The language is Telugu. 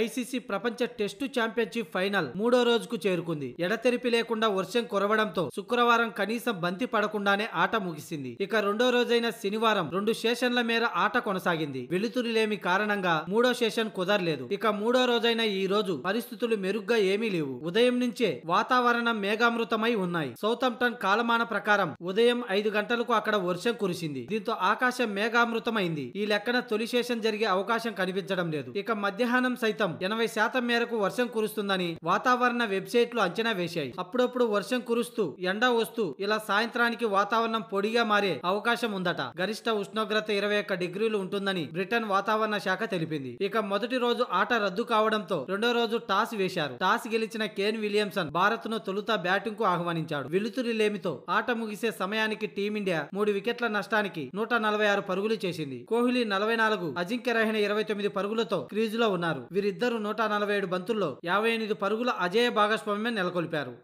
ఐసీసీ ప్రపంచ టెస్టు ఛాంపియన్షిప్ ఫైనల్ మూడో రోజుకు చేరుకుంది ఎడతెరిపి లేకుండా వర్షం కురవడంతో శుక్రవారం కనీసం బంతి పడకుండానే ఆట ముగిసింది ఇక రెండో రోజైన శనివారం రెండు సెషన్ల మేర ఆట కొనసాగింది వెలుతురులేమి కారణంగా మూడో సెషన్ కుదరలేదు ఇక మూడో రోజైన ఈ రోజు పరిస్థితులు మెరుగ్గా ఏమీ లేవు ఉదయం నుంచే వాతావరణం మేఘామృతమై ఉన్నాయి సౌతంప్టన్ కాలమాన ప్రకారం ఉదయం ఐదు గంటలకు అక్కడ వర్షం కురిసింది దీంతో ఆకాశం మేఘామృతమైంది ఈ లెక్కన తొలి సెషన్ జరిగే అవకాశం కనిపించడం లేదు ఇక మధ్యాహ్నం సైతం సైతం ఎనభై శాతం మేరకు వర్షం కురుస్తుందని వాతావరణ వెబ్సైట్లు అంచనా వేశాయి అప్పుడప్పుడు వర్షం కురుస్తూ ఎండ వస్తూ ఇలా సాయంత్రానికి వాతావరణం పొడిగా మారే అవకాశం ఉందట గరిష్ట ఉష్ణోగ్రత ఇరవై ఒక్క డిగ్రీలు ఉంటుందని బ్రిటన్ వాతావరణ శాఖ తెలిపింది ఇక మొదటి రోజు ఆట రద్దు కావడంతో రెండో రోజు టాస్ వేశారు టాస్ గెలిచిన కేన్ విలియమ్సన్ భారత్ ను తొలుత బ్యాటింగ్ కు ఆహ్వానించాడు లేమితో ఆట ముగిసే సమయానికి టీమిండియా మూడు వికెట్ల నష్టానికి నూట నలభై ఆరు పరుగులు చేసింది కోహ్లీ నలభై నాలుగు అజింక్య రహణ ఇరవై తొమ్మిది పరుగులతో క్రీజులో ఉన్నారు వీరి వీరిద్దరూ నూట నలభై ఏడు బంతుల్లో యాభై ఎనిమిది పరుగుల అజేయ భాగస్వామ్యం నెలకొల్పారు